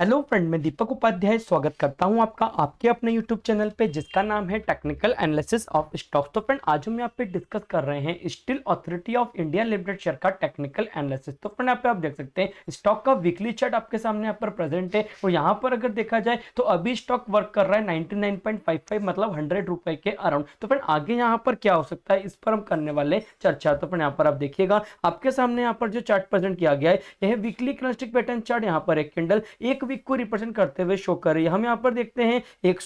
hello friend मैं दीपक उपाध्याय स्वागत करता हूं आपका आपके अपने यूट्यूब चैनल पे जिसका नाम है टेक्निकल एनालिसिस ऑफ स्टॉक्स तो फ्रेंड आज हम यहां पे डिस्कस कर रहे हैं Steel Authority of India Limited share का टेक्निकल एनालिसिस तो फ्रेंड यहाँ पे आप देख सकते हैं स्टॉक का वीकली चार्ट आपके सामने यहाँ पर प्रेजेंट है और यहाँ पर अगर देखा जाए तो अभी स्टॉक वर्क कर रहा है नाइनटी मतलब हंड्रेड के अराउंड तो फ्रेंड आगे यहाँ पर क्या हो सकता है इस पर हम करने वाले चर्चा तो फ्रेंड यहाँ पर आप देखिएगा आपके सामने यहाँ पर जो चार्ट प्रेजेंट किया गया है यह वीकली क्रस्टिक पैटर्न चार्ट यहाँ पर एक कैंडल एक वीक को रिप्रेजेंट करते हुए शो कर रही है हम यहाँ पर देखते हैं एक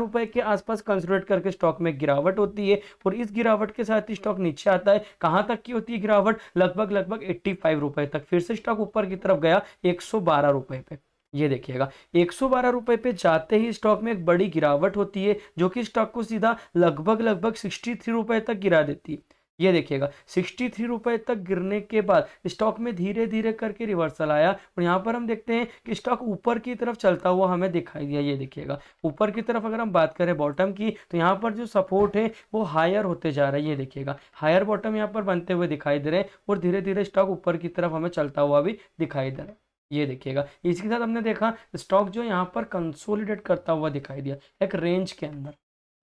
रुपए के आसपास कंसिडरेट करके स्टॉक में गिरावट होती है और इस गिरावट के साथ ही स्टॉक नीचे आता है कहाँ तक की होती है गिरावट लगभग लगभग एट्टी रुपए तक फिर से स्टॉक ऊपर की तरफ गया एक रुपए पे ये देखिएगा एक सौ रुपए पे जाते ही स्टॉक में एक बड़ी गिरावट होती है जो कि स्टॉक को सीधा लगभग लगभग सिक्सटी रुपए तक गिरा देती है ये देखिएगा सिक्सटी थ्री रुपए तक गिरने के बाद स्टॉक में धीरे धीरे करके रिवर्सल आया और यहाँ पर हम देखते हैं कि स्टॉक ऊपर की तरफ चलता हुआ हमें दिखाई दिया ये देखिएगा ऊपर की तरफ अगर हम बात करें बॉटम की तो यहाँ पर जो सपोर्ट है वो हायर होते जा रहा है ये देखिएगा हायर बॉटम यहाँ पर बनते हुए दिखाई दे रहे हैं और धीरे धीरे स्टॉक ऊपर की तरफ हमें चलता हुआ भी दिखाई दे रहा है ये देखिएगा इसके साथ हमने देखा स्टॉक जो यहाँ पर कंसोलिडेट करता हुआ दिखाई दिया एक रेंज के अंदर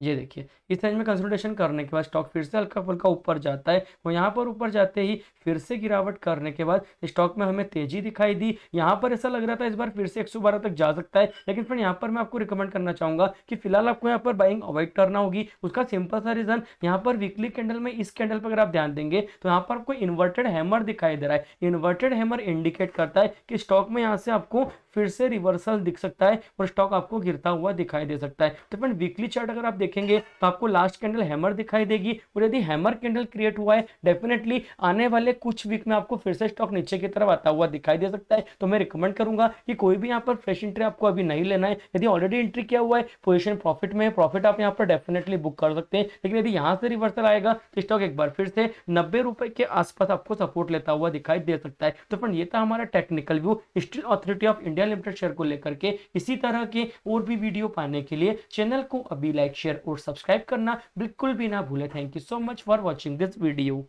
ये देखिए इस रेंज में कंसोलिडेशन करने के बाद स्टॉक फिर से हल्का फुल्का ऊपर जाता है और यहाँ पर ऊपर जाते ही फिर से गिरावट करने के बाद स्टॉक में हमें तेजी दिखाई दी यहाँ पर ऐसा लग रहा था इस बार फिर से 112 तक जा सकता है लेकिन फिर यहाँ पर मैं आपको रिकमेंड करना चाहूँगा कि फिलहाल आपको यहाँ पर बाइंग अवॉइड करना होगी उसका सिंपल सा रीज़न यहाँ पर वीकली कैंडल में इस कैंडल पर अगर आप ध्यान देंगे तो यहाँ पर आपको इन्वर्टेड हैमर दिखाई दे रहा है इन्वर्टेड हैमर इंडिकेट करता है कि स्टॉक में यहाँ से आपको फिर से रिवर्सल दिख सकता है और स्टॉक आपको गिरता हुआ दिखाई दे सकता है तो फ्रेंड वीकली चार्ट अगर आप देखेंगे तो आपको लास्ट कैंडल हैमर दिखाई देगी और यदि हैमर कैंडल क्रिएट हुआ है डेफिनेटली आने वाले कुछ वीक में आपको फिर से स्टॉक नीचे की तरफ आता हुआ दिखाई दे सकता है तो मैं रिकमेंड करूंगा कि कोई भी यहाँ पर फ्रेश एंट्री आपको अभी नहीं लेना है यदि ऑलरेडी एंट्री किया हुआ है पोजिशन प्रॉफिट में प्रॉफिट आप यहाँ पर डेफिनेटली बुक कर सकते हैं लेकिन यदि यहाँ से रिवर्सल आएगा तो स्टॉक एक बार फिर से नब्बे के आसपास आपको सपोर्ट लेता हुआ दिखाई दे सकता है तो फ्रेंड ये था हमारा technical view Steel Authority of India Limited share को लेकर के इसी तरह के और भी वीडियो पाने के लिए चैनल को अभी लाइक शेयर शेयर और सब्सक्राइब करना बिल्कुल भी ना भूले thank you so much for watching this video